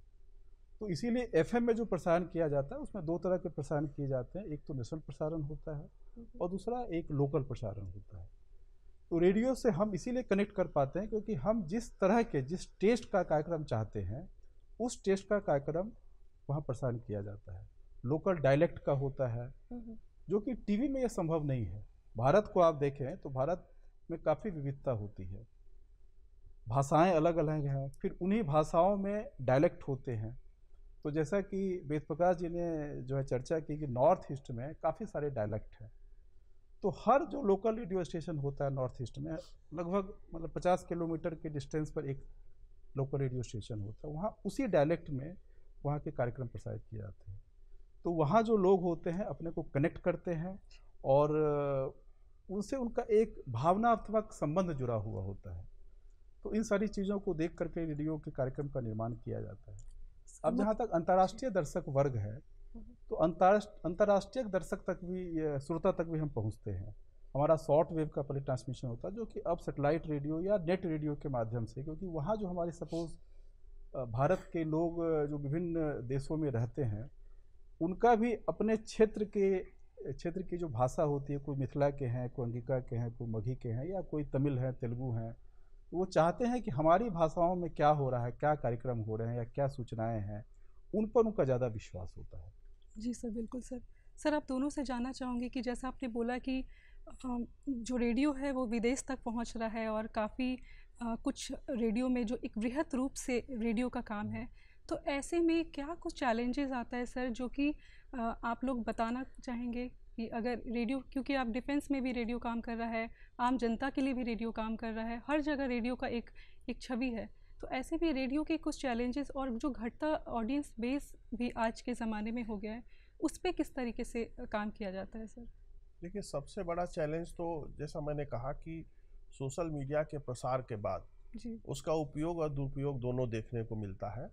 तो इसीलिए एफ में जो प्रसारण किया जाता है उसमें दो तरह के प्रसारण किए जाते हैं एक तो नेशनल प्रसारण होता है और दूसरा एक लोकल प्रसारण होता है तो रेडियो से हम इसीलिए कनेक्ट कर पाते हैं क्योंकि हम जिस तरह के जिस टेस्ट का कार्यक्रम चाहते हैं उस टेस्ट का कार्यक्रम वहाँ प्रसारण किया जाता है लोकल डायलेक्ट का होता है हम्म। जो कि टीवी में यह संभव नहीं है भारत को आप देखें तो भारत में काफ़ी विविधता होती है भाषाएं अलग अलग हैं फिर उन्हीं भाषाओं में डायलेक्ट होते हैं तो जैसा कि वेद प्रकाश जी ने जो है चर्चा की कि नॉर्थ ईस्ट में काफ़ी सारे डायलेक्ट हैं तो हर जो लोकल रेडियो स्टेशन होता है नॉर्थ ईस्ट में लगभग मतलब 50 किलोमीटर के डिस्टेंस पर एक लोकल रेडियो स्टेशन होता है वहाँ उसी डायलेक्ट में वहाँ के कार्यक्रम प्रसारित किए जाते हैं तो वहाँ जो लोग होते हैं अपने को कनेक्ट करते हैं और उनसे उनका एक भावनात्मक संबंध जुड़ा हुआ होता है तो इन सारी चीज़ों को देख करके रेडियो के कार्यक्रम का निर्माण किया जाता है अब जहाँ तक अंतर्राष्ट्रीय दर्शक वर्ग है तो अंतर्राष्ट्रीय दर्शक तक भी श्रोता तक भी हम पहुँचते हैं हमारा शॉर्ट वेव का पहले ट्रांसमिशन होता है जो कि अब सेटेलाइट रेडियो या नेट रेडियो के माध्यम से क्योंकि वहाँ जो हमारे सपोज़ भारत के लोग जो विभिन्न देशों में रहते हैं उनका भी अपने क्षेत्र के क्षेत्र की जो भाषा होती है कोई मिथिला के हैं कोई अंगिका के हैं कोई मघी के हैं या कोई तमिल हैं तेलुगू हैं वो चाहते हैं कि हमारी भाषाओं में क्या हो रहा है क्या कार्यक्रम हो रहे हैं या क्या सूचनाएं हैं उन पर उनका ज़्यादा विश्वास होता है जी सर बिल्कुल सर सर आप दोनों से जानना चाहूँगी कि जैसा आपने बोला कि जो रेडियो है वो विदेश तक पहुँच रहा है और काफ़ी आ, कुछ रेडियो में जो एक वृहत रूप से रेडियो का काम है तो ऐसे में क्या कुछ चैलेंजेस आता है सर जो कि आप लोग बताना चाहेंगे कि अगर रेडियो क्योंकि आप डिफेंस में भी रेडियो काम कर रहा है आम जनता के लिए भी रेडियो काम कर रहा है हर जगह रेडियो का एक एक छवि है तो ऐसे में रेडियो के कुछ चैलेंजेस और जो घटता ऑडियंस बेस भी आज के ज़माने में हो गया है उस पर किस तरीके से काम किया जाता है सर देखिए सबसे बड़ा चैलेंज तो जैसा मैंने कहा कि सोशल मीडिया के प्रसार के बाद उसका उपयोग और दुरुपयोग दोनों देखने को मिलता है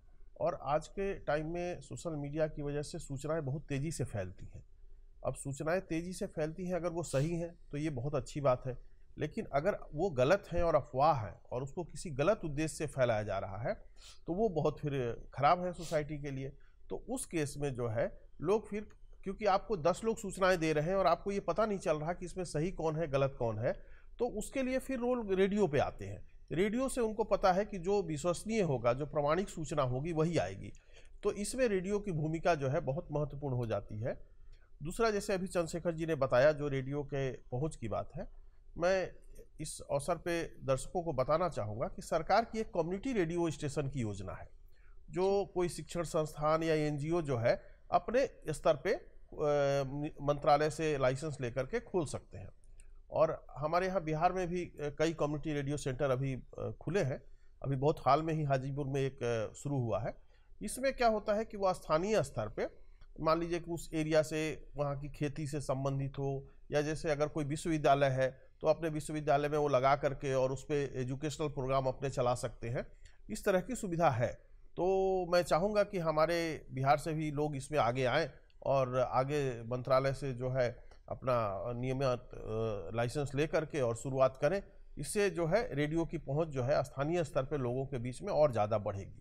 और आज के टाइम में सोशल मीडिया की वजह से सूचनाएं बहुत तेज़ी से फैलती हैं अब सूचनाएं तेज़ी से फैलती हैं अगर वो सही हैं तो ये बहुत अच्छी बात है लेकिन अगर वो गलत हैं और अफवाह हैं और उसको किसी गलत उद्देश्य से फैलाया जा रहा है तो वो बहुत फिर ख़राब है सोसाइटी के लिए तो उस केस में जो है लोग फिर क्योंकि आपको दस लोग सूचनाएं दे रहे हैं और आपको ये पता नहीं चल रहा कि इसमें सही कौन है गलत कौन है तो उसके लिए फिर रोल रेडियो पे आते हैं रेडियो से उनको पता है कि जो विश्वसनीय होगा जो प्रमाणिक सूचना होगी वही आएगी तो इसमें रेडियो की भूमिका जो है बहुत महत्वपूर्ण हो जाती है दूसरा जैसे अभी चंद्रशेखर जी ने बताया जो रेडियो के पहुँच की बात है मैं इस अवसर पे दर्शकों को बताना चाहूँगा कि सरकार की एक कम्युनिटी रेडियो स्टेशन की योजना है जो कोई शिक्षण संस्थान या एन जो है अपने स्तर पे मंत्रालय से लाइसेंस लेकर के खोल सकते हैं और हमारे यहाँ बिहार में भी कई कम्युनिटी रेडियो सेंटर अभी खुले हैं अभी बहुत हाल में ही हाजीपुर में एक शुरू हुआ है इसमें क्या होता है कि वह स्थानीय स्तर पे मान लीजिए कि उस एरिया से वहाँ की खेती से संबंधित हो या जैसे अगर कोई विश्वविद्यालय है तो अपने विश्वविद्यालय में वो लगा करके और उस पर एजुकेशनल प्रोग्राम अपने चला सकते हैं इस तरह की सुविधा है तो मैं चाहूँगा कि हमारे बिहार से भी लोग इसमें आगे आएँ और आगे मंत्रालय से जो है अपना नियमित लाइसेंस ले करके और शुरुआत करें इससे जो है रेडियो की पहुंच जो है स्थानीय स्तर पर लोगों के बीच में और ज़्यादा बढ़ेगी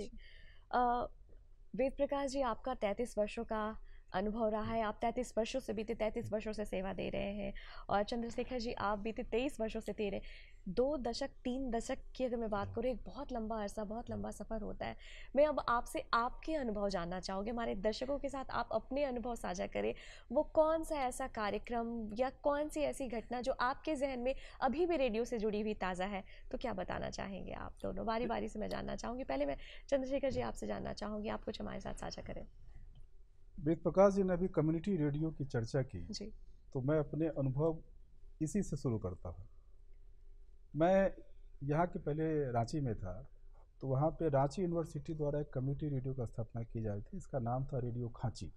जी वेद प्रकाश जी आपका तैंतीस वर्षों का अनुभव रहा है आप तैंतीस वर्षों से बीते तैंतीस हम्म। वर्षों से सेवा दे रहे हैं और चंद्रशेखर जी आप बीते तेईस वर्षों से तेरे दो दशक तीन दशक की अगर मैं बात हम्म। करूँ एक बहुत लंबा अरसा बहुत लंबा सफ़र होता है मैं अब आपसे आपके अनुभव जानना चाहूँगी हमारे दर्शकों के साथ आप अपने अनुभव साझा करें वो कौन सा ऐसा कार्यक्रम या कौन सी ऐसी घटना जो आपके जहन में अभी भी रेडियो से जुड़ी हुई ताज़ा है तो क्या बताना चाहेंगे आप दोनों बारी बारी से मैं जानना चाहूँगी पहले मैं चंद्रशेखर जी हम्म। आपसे जानना चाहूँगी आप कुछ हमारे साथ साझा करें वेद प्रकाश जी ने अभी कम्युनिटी रेडियो की चर्चा की जी तो मैं अपने अनुभव इसी से शुरू करता हूँ मैं यहाँ के पहले रांची में था तो वहाँ पे रांची यूनिवर्सिटी द्वारा एक कम्युनिटी रेडियो का स्थापना की जा रही थी इसका नाम था रेडियो खांची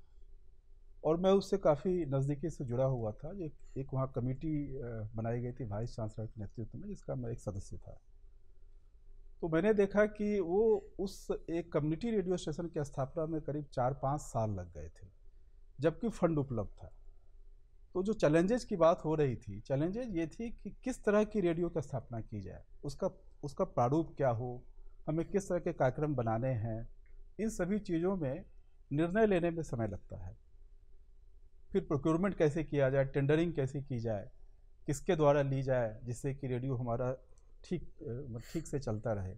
और मैं उससे काफ़ी नज़दीकी से जुड़ा हुआ था एक एक वहाँ कमेटी बनाई गई थी वाइस चांसलर के नेतृत्व में जिसका मैं एक सदस्य था तो मैंने देखा कि वो उस एक कम्युनिटी रेडियो स्टेशन की स्थापना में करीब चार पाँच साल लग गए थे जबकि फंड उपलब्ध था तो जो चैलेंजेस की बात हो रही थी चैलेंजेज ये थी कि किस तरह की रेडियो की स्थापना की जाए उसका उसका प्रारूप क्या हो हमें किस तरह के कार्यक्रम बनाने हैं इन सभी चीज़ों में निर्णय लेने में समय लगता है फिर प्रोक्योरमेंट कैसे किया जाए टेंडरिंग कैसे की जाए किसके द्वारा ली जाए जिससे कि रेडियो हमारा ठीक मतलब ठीक से चलता रहे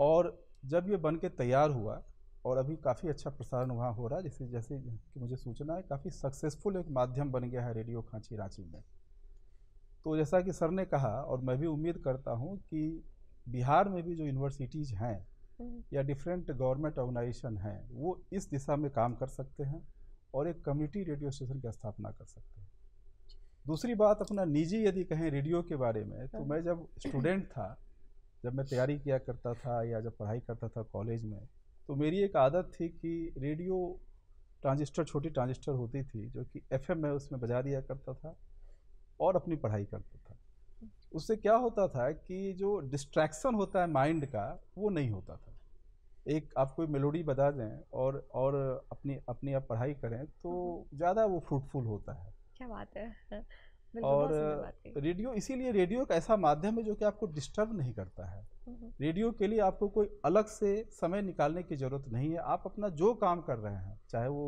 और जब ये बन के तैयार हुआ और अभी काफ़ी अच्छा प्रसारण वहाँ हो रहा है जैसे जैसे कि मुझे सूचना है काफ़ी सक्सेसफुल एक माध्यम बन गया है रेडियो खांची रांची में तो जैसा कि सर ने कहा और मैं भी उम्मीद करता हूँ कि बिहार में भी जो यूनिवर्सिटीज़ हैं हम्म। या डिफरेंट गवर्नमेंट ऑर्गेनाइजेशन हैं वो इस दिशा में काम कर सकते हैं और एक कम्युनिटी रेडियो स्टेशन की स्थापना कर सकते हैं दूसरी बात अपना निजी यदि कहें रेडियो के बारे में तो हाँ। मैं जब स्टूडेंट था जब मैं तैयारी किया करता था या जब पढ़ाई करता था कॉलेज में तो मेरी एक आदत थी कि रेडियो ट्रांजिस्टर छोटी ट्रांजिस्टर होती थी जो कि एफ में उसमें बजा दिया करता था और अपनी पढ़ाई करता था उससे क्या होता था कि जो डिस्ट्रैक्शन होता है माइंड का वो नहीं होता था एक आप कोई मेलोडी बजा दें और और अपनी अपनी आप पढ़ाई करें तो हाँ। ज़्यादा वो फ्रूटफुल होता है क्या बात है और रेडियो इसीलिए रेडियो एक ऐसा माध्यम है जो कि आपको डिस्टर्ब नहीं करता है हम्म, हम्म। रेडियो के लिए आपको कोई अलग से समय निकालने की ज़रूरत नहीं है आप अपना जो काम कर रहे हैं चाहे वो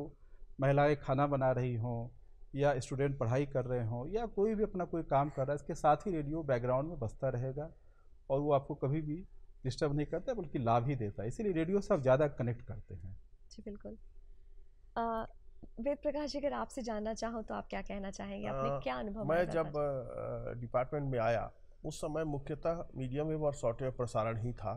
महिलाएं खाना बना रही हों या स्टूडेंट पढ़ाई कर रहे हों या कोई भी अपना कोई काम कर रहा है इसके साथ ही रेडियो बैकग्राउंड में बसता रहेगा और वो आपको कभी भी डिस्टर्ब नहीं करता बल्कि लाभ ही देता है इसीलिए रेडियो से आप ज़्यादा कनेक्ट करते हैं जी बिल्कुल वेद प्रकाश जी अगर आपसे जानना चाहूँ तो आप क्या कहना चाहेंगे आपने क्या अनुभव मैं जब डिपार्टमेंट में आया उस समय मुख्यतः मीडिया वेव और सॉफ्टवेयर प्रसारण ही था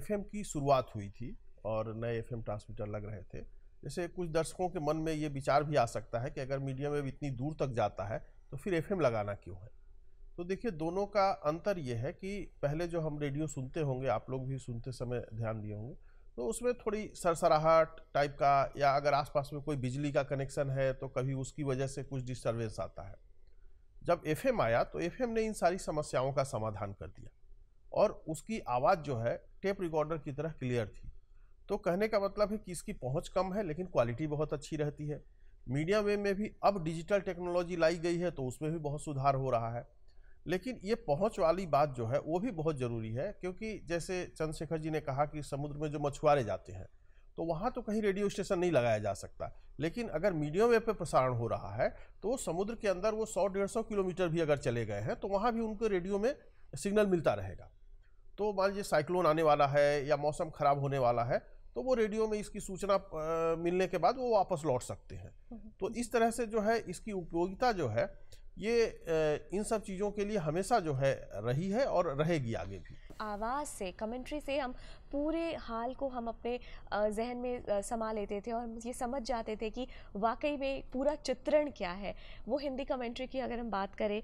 एफ की शुरुआत हुई थी और नए एम ट्रांसमीटर लग रहे थे जैसे कुछ दर्शकों के मन में ये विचार भी आ सकता है कि अगर मीडिया वेव इतनी दूर तक जाता है तो फिर एफ लगाना क्यों है तो देखिए दोनों का अंतर यह है कि पहले जो हम रेडियो सुनते होंगे आप लोग भी सुनते समय ध्यान दिए होंगे तो उसमें थोड़ी सरसराहट टाइप का या अगर आसपास में कोई बिजली का कनेक्शन है तो कभी उसकी वजह से कुछ डिस्टर्बेंस आता है जब एफ आया तो एफ ने इन सारी समस्याओं का समाधान कर दिया और उसकी आवाज़ जो है टेप रिकॉर्डर की तरह क्लियर थी तो कहने का मतलब है कि इसकी पहुंच कम है लेकिन क्वालिटी बहुत अच्छी रहती है मीडिया वेव में भी अब डिजिटल टेक्नोलॉजी लाई गई है तो उसमें भी बहुत सुधार हो रहा है लेकिन ये पहुंच वाली बात जो है वो भी बहुत ज़रूरी है क्योंकि जैसे चंद्रशेखर जी ने कहा कि समुद्र में जो मछुआरे जाते हैं तो वहाँ तो कहीं रेडियो स्टेशन नहीं लगाया जा सकता लेकिन अगर मीडियम वेव पर प्रसारण हो रहा है तो समुद्र के अंदर वो सौ डेढ़ सौ किलोमीटर भी अगर चले गए हैं तो वहाँ भी उनको रेडियो में सिग्नल मिलता रहेगा तो मान लीजिए साइक्लोन आने वाला है या मौसम ख़राब होने वाला है तो वो रेडियो में इसकी सूचना मिलने के बाद वो वापस लौट सकते हैं हम्म। तो इस तरह से जो है इसकी उपयोगिता जो है ये इन सब चीज़ों के लिए हमेशा जो है रही है और रहेगी आगे भी आवाज़ से कमेंट्री से हम पूरे हाल को हम अपने जहन में समा लेते थे और ये समझ जाते थे कि वाकई में पूरा चित्रण क्या है वो हिंदी कमेंट्री की अगर हम बात करें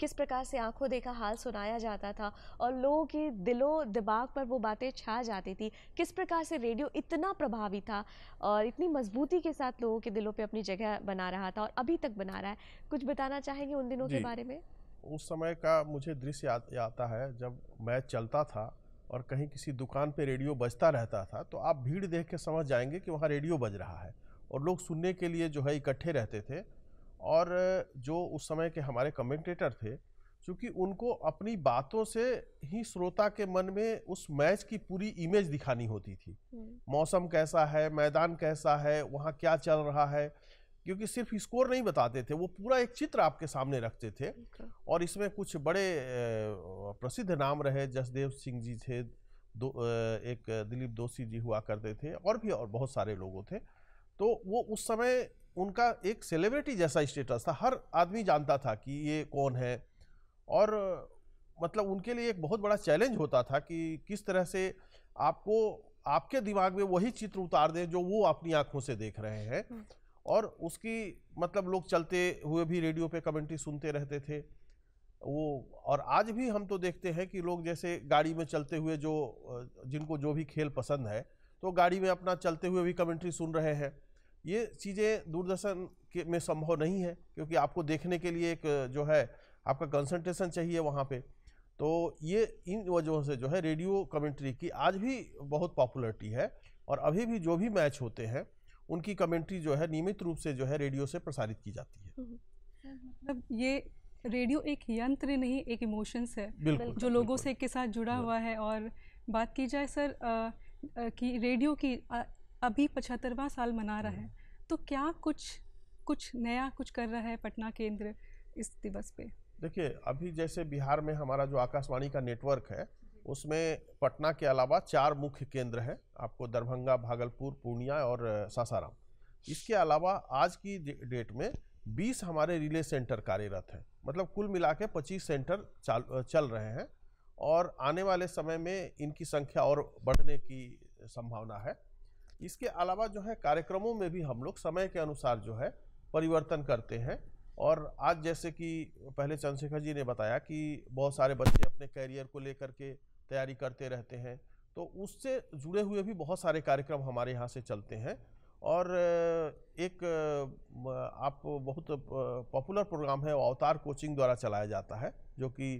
किस प्रकार से आंखों देखा हाल सुनाया जाता था और लोगों के दिलों दिमाग पर वो बातें छा जाती थी किस प्रकार से रेडियो इतना प्रभावी था और इतनी मजबूती के साथ लोगों के दिलों पर अपनी जगह बना रहा था और अभी तक बना रहा है कुछ बताना चाहेंगे उन दिनों के बारे में उस समय का मुझे दृश्य आता है जब मैच चलता था और कहीं किसी दुकान पे रेडियो बजता रहता था तो आप भीड़ देख के समझ जाएंगे कि वहाँ रेडियो बज रहा है और लोग सुनने के लिए जो है इकट्ठे रहते थे और जो उस समय के हमारे कमेंटेटर थे चूँकि उनको अपनी बातों से ही श्रोता के मन में उस मैच की पूरी इमेज दिखानी होती थी हम्म। मौसम कैसा है मैदान कैसा है वहाँ क्या चल रहा है क्योंकि सिर्फ स्कोर नहीं बताते थे वो पूरा एक चित्र आपके सामने रखते थे अच्छा। और इसमें कुछ बड़े प्रसिद्ध नाम रहे जसदेव सिंह जी थे दो एक दिलीप दोषी जी हुआ करते थे और भी और बहुत सारे लोगों थे तो वो उस समय उनका एक सेलिब्रिटी जैसा स्टेटस था हर आदमी जानता था कि ये कौन है और मतलब उनके लिए एक बहुत बड़ा चैलेंज होता था कि किस तरह से आपको आपके दिमाग में वही चित्र उतार दें जो वो अपनी आंखों से देख रहे हैं हम्म। और उसकी मतलब लोग चलते हुए भी रेडियो पे कमेंट्री सुनते रहते थे वो और आज भी हम तो देखते हैं कि लोग जैसे गाड़ी में चलते हुए जो जिनको जो भी खेल पसंद है तो गाड़ी में अपना चलते हुए भी कमेंट्री सुन रहे हैं ये चीज़ें दूरदर्शन के में संभव नहीं है क्योंकि आपको देखने के लिए एक जो है आपका कंसंट्रेशन चाहिए वहाँ पे तो ये इन वजहों से जो है रेडियो कमेंट्री की आज भी बहुत पॉपुलरिटी है और अभी भी जो भी मैच होते हैं उनकी कमेंट्री जो है नियमित रूप से जो है रेडियो से प्रसारित की जाती है हम्म। मतलब ये रेडियो एक यंत्र नहीं एक इमोशंस है बिल्कुल, जो लोगों से के साथ जुड़ा हुआ है और बात की जाए सर आ, आ, कि रेडियो की अभी पचहत्तरवा साल मना रहा है हम्म। तो क्या कुछ कुछ नया कुछ कर रहा है पटना केंद्र इस दिवस पे देखिए अभी जैसे बिहार में हमारा जो आकाशवाणी का नेटवर्क है उसमें पटना के अलावा चार मुख्य केंद्र हैं आपको दरभंगा भागलपुर पूर्णिया और सासाराम इसके अलावा आज की डेट में 20 हमारे रिले सेंटर कार्यरत हैं मतलब कुल मिला के पच्चीस सेंटर चाल चल रहे हैं और आने वाले समय में इनकी संख्या और बढ़ने की संभावना है इसके अलावा जो है कार्यक्रमों में भी हम लोग समय के अनुसार जो है परिवर्तन करते हैं और आज जैसे कि पहले चंद्रशेखर जी ने बताया कि बहुत सारे बच्चे अपने कैरियर को लेकर के तैयारी करते रहते हैं तो उससे जुड़े हुए भी बहुत सारे कार्यक्रम हमारे यहाँ से चलते हैं और एक आप बहुत पॉपुलर प्रोग्राम है अवतार कोचिंग द्वारा चलाया जाता है जो कि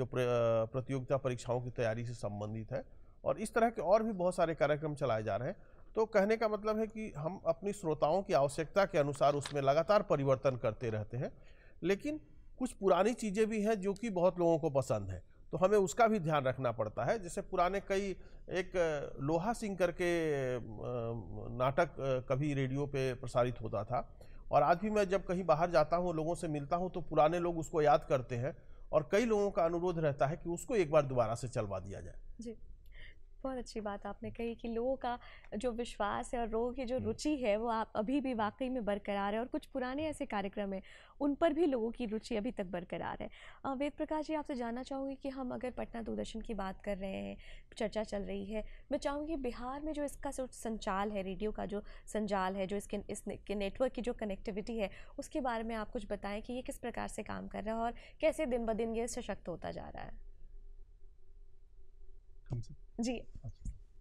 जो प्रतियोगिता परीक्षाओं की तैयारी से संबंधित है और इस तरह के और भी बहुत सारे कार्यक्रम चलाए जा रहे हैं तो कहने का मतलब है कि हम अपनी श्रोताओं की आवश्यकता के अनुसार उसमें लगातार परिवर्तन करते रहते हैं लेकिन कुछ पुरानी चीज़ें भी हैं जो कि बहुत लोगों को पसंद है तो हमें उसका भी ध्यान रखना पड़ता है जैसे पुराने कई एक लोहा सिंह करके नाटक कभी रेडियो पे प्रसारित होता था और आज भी मैं जब कहीं बाहर जाता हूँ लोगों से मिलता हूँ तो पुराने लोग उसको याद करते हैं और कई लोगों का अनुरोध रहता है कि उसको एक बार दोबारा से चलवा दिया जाए जी बहुत अच्छी बात आपने कही कि लोगों का जो विश्वास है और लोगों की जो रुचि है वो आप अभी भी वाकई में बरकरार है और कुछ पुराने ऐसे कार्यक्रम हैं उन पर भी लोगों की रुचि अभी तक बरकरार है वेद प्रकाश जी आपसे जानना चाहूँगी कि हम अगर पटना दूरदर्शन की बात कर रहे हैं चर्चा चल रही है मैं चाहूँगी बिहार में जो इसका संचाल है रेडियो का जो संजाल है जो इसके इस नेटवर्क की जो कनेक्टिविटी है उसके बारे में आप कुछ बताएं कि ये किस प्रकार से काम कर रहा है और कैसे दिन ब दिन ये सशक्त होता जा रहा है जी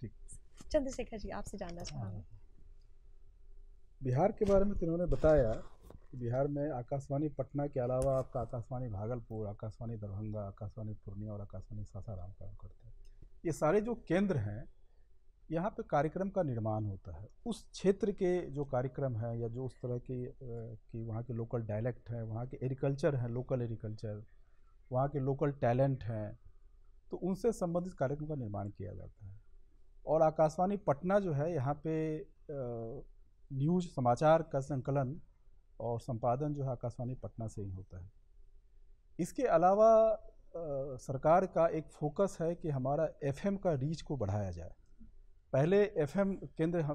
चंद्रशेखर जी आपसे जानना चाहूँगा हाँ। बिहार के बारे में तो इन्होंने बताया कि बिहार में आकाशवाणी पटना के अलावा आपका आकाशवाणी भागलपुर आकाशवाणी दरभंगा आकाशवाणी पूर्णिया और आकाशवाणी सासाराम काम करते हैं ये सारे जो केंद्र हैं यहाँ पे कार्यक्रम का निर्माण होता है उस क्षेत्र के जो कार्यक्रम हैं या जो उस तरह के कि वहाँ के लोकल डायलेक्ट हैं वहाँ के एग्रीकल्चर हैं लोकल एग्रीकल्चर वहाँ के लोकल टैलेंट हैं तो उनसे संबंधित कार्यक्रम का निर्माण किया जाता है और आकाशवाणी पटना जो है यहाँ पे न्यूज समाचार का संकलन और संपादन जो है आकाशवाणी पटना से ही होता है इसके अलावा आ, सरकार का एक फोकस है कि हमारा एफएम का रीच को बढ़ाया जाए पहले एफएम केंद्र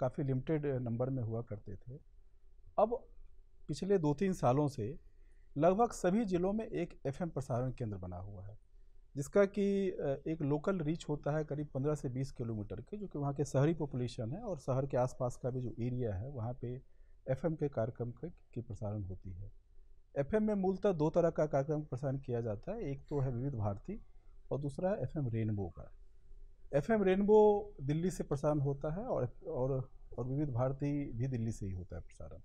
काफ़ी लिमिटेड नंबर में हुआ करते थे अब पिछले दो तीन सालों से लगभग सभी ज़िलों में एक एफएम प्रसारण केंद्र बना हुआ है जिसका कि एक लोकल रीच होता है करीब 15 से 20 किलोमीटर के जो कि वहाँ के शहरी पॉपुलेशन है और शहर के आसपास का भी जो एरिया है वहाँ पे एफएम के कार्यक्रम के की प्रसारण होती है एफएम में मूलतः दो तरह का कार्यक्रम प्रसारण किया जाता है एक तो है विविध भारती और दूसरा है एफएम रेनबो का एफएम रेनबो दिल्ली से प्रसारण होता है और और और विविध भारती भी दिल्ली से ही होता है प्रसारण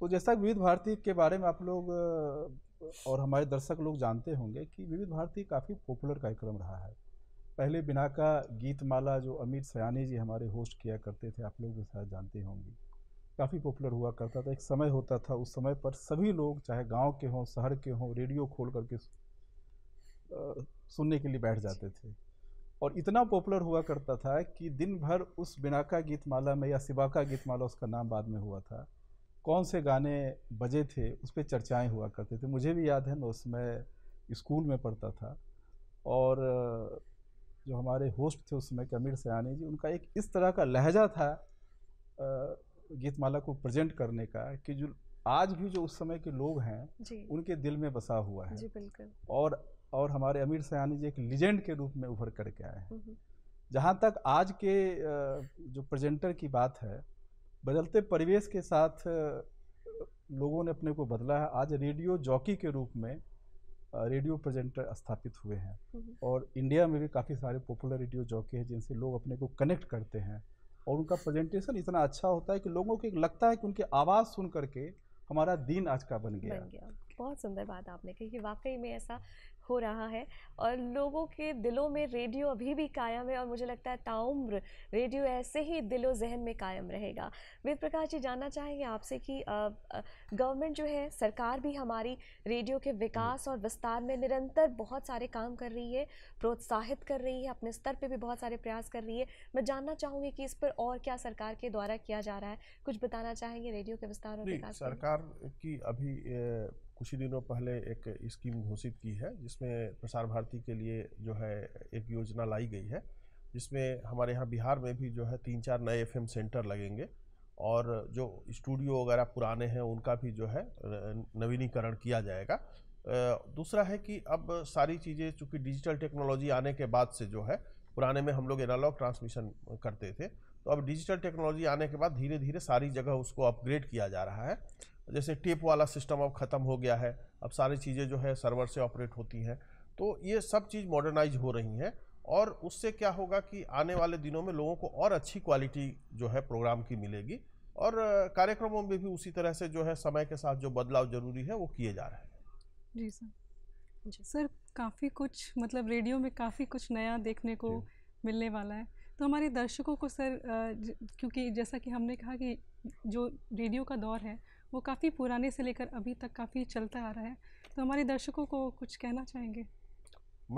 तो जैसा विविध भारती के बारे में आप लोग और हमारे दर्शक लोग जानते होंगे कि विविध भारती काफ़ी पॉपुलर कार्यक्रम रहा है पहले बिना का गीतमाला जो अमित सयानी जी हमारे होस्ट किया करते थे आप लोग भी शायद जानते होंगे काफ़ी पॉपुलर हुआ करता था एक समय होता था उस समय पर सभी लोग चाहे गांव के हों शहर के हों रेडियो खोल करके सुनने के लिए बैठ जाते थे और इतना पॉपुलर हुआ करता था कि दिन भर उस बिनाका गीतमाला में या सिबाका गीतमाला उसका नाम बाद में हुआ था कौन से गाने बजे थे उस पर चर्चाएँ हुआ करते थे मुझे भी याद है मैं उसमें स्कूल में पढ़ता था और जो हमारे होस्ट थे उस समय कमीर सयानी जी उनका एक इस तरह का लहजा था गीतमाला को प्रेजेंट करने का कि जो आज भी जो उस समय के लोग हैं उनके दिल में बसा हुआ है जी बिल्कुल और और हमारे अमीर सयानी जी एक लीजेंड के रूप में उभर करके आए हैं हम्म। जहाँ तक आज के जो प्रेजेंटर की बात है बदलते परिवेश के साथ लोगों ने अपने को बदला है आज रेडियो जॉकी के रूप में रेडियो प्रेजेंटर स्थापित हुए हैं हम्म। और इंडिया में भी काफ़ी सारे पॉपुलर रेडियो जॉकी हैं जिनसे लोग अपने को कनेक्ट करते हैं और उनका प्रेजेंटेशन इतना अच्छा होता है कि लोगों को लगता है कि उनकी आवाज़ सुन करके हमारा दिन आज का बन गया, बन गया। बहुत सुंदर बात आपने कही कि वाकई में ऐसा खो रहा है और लोगों के दिलों में रेडियो अभी भी कायम है और मुझे लगता है ताउम्र रेडियो ऐसे ही दिलो जहन में कायम रहेगा वेद प्रकाश जी जानना चाहेंगे आपसे कि गवर्नमेंट जो है सरकार भी हमारी रेडियो के विकास और विस्तार में निरंतर बहुत सारे काम कर रही है प्रोत्साहित कर रही है अपने स्तर पर भी बहुत सारे प्रयास कर रही है मैं जानना चाहूँगी कि इस पर और क्या सरकार के द्वारा किया जा रहा है कुछ बताना चाहेंगे रेडियो के विस्तार और विकास सरकार की अभी कुछ ही दिनों पहले एक स्कीम घोषित की है जिसमें प्रसार भारती के लिए जो है एक योजना लाई गई है जिसमें हमारे यहाँ बिहार में भी जो है तीन चार नए एफएम सेंटर लगेंगे और जो स्टूडियो वगैरह पुराने हैं उनका भी जो है नवीनीकरण किया जाएगा दूसरा है कि अब सारी चीज़ें चूँकि डिजिटल टेक्नोलॉजी आने के बाद से जो है पुराने में हम लोग एनालॉग ट्रांसमिशन करते थे तो अब डिजिटल टेक्नोलॉजी आने के बाद धीरे धीरे सारी जगह उसको अपग्रेड किया जा रहा है जैसे टेप वाला सिस्टम अब ख़त्म हो गया है अब सारी चीज़ें जो है सर्वर से ऑपरेट होती हैं तो ये सब चीज़ मॉडर्नाइज हो रही हैं और उससे क्या होगा कि आने वाले दिनों में लोगों को और अच्छी क्वालिटी जो है प्रोग्राम की मिलेगी और कार्यक्रमों में भी उसी तरह से जो है समय के साथ जो बदलाव जरूरी है वो किए जा रहे हैं जी सर जी सर काफ़ी कुछ मतलब रेडियो में काफ़ी कुछ नया देखने को मिलने वाला है तो हमारे दर्शकों को सर क्योंकि जैसा कि हमने कहा कि जो रेडियो का दौर है वो काफ़ी पुराने से लेकर अभी तक काफ़ी चलता आ रहा है तो हमारे दर्शकों को कुछ कहना चाहेंगे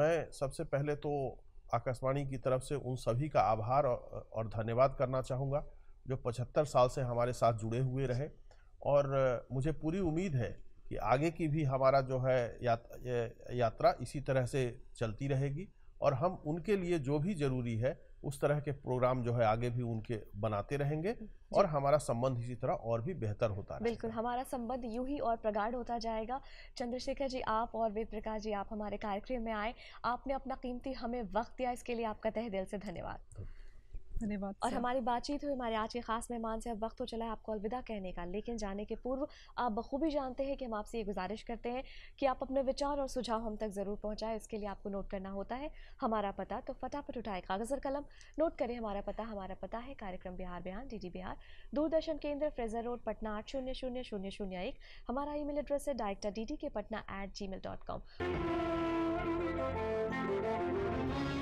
मैं सबसे पहले तो आकाशवाणी की तरफ से उन सभी का आभार और धन्यवाद करना चाहूँगा जो पचहत्तर साल से हमारे साथ जुड़े हुए रहे और मुझे पूरी उम्मीद है कि आगे की भी हमारा जो है यात्रा इसी तरह से चलती रहेगी और हम उनके लिए जो भी ज़रूरी है उस तरह के प्रोग्राम जो है आगे भी उनके बनाते रहेंगे और हमारा संबंध इसी तरह और भी बेहतर होता है बिल्कुल हमारा संबंध यूं ही और प्रगाढ़ होता जाएगा चंद्रशेखर जी आप और वेद प्रकाश जी आप हमारे कार्यक्रम में आए आपने अपना कीमती हमें वक्त दिया इसके लिए आपका तह दिल से धन्यवाद धन्यवाद और हमारी बातचीत हुई हमारे आज के खास मेहमान से अब वक्त हो तो चला है आपको अलविदा कहने का लेकिन जाने के पूर्व आप बखूबी जानते हैं कि हम आपसे ये गुजारिश करते हैं कि आप अपने विचार और सुझाव हम तक ज़रूर पहुँचाएँ इसके लिए आपको नोट करना होता है हमारा पता तो फटाफट उठाए कागज़ और कलम नोट करें हमारा पता हमारा पता है कार्यक्रम बिहार बिहार डी बिहार दूरदर्शन केंद्र फ्रेजर रोड पटना आठ शून्य शून्य शून्य शून्य एक हमारा ईमेल एड्रेस है director D K Patna at Gmail dot com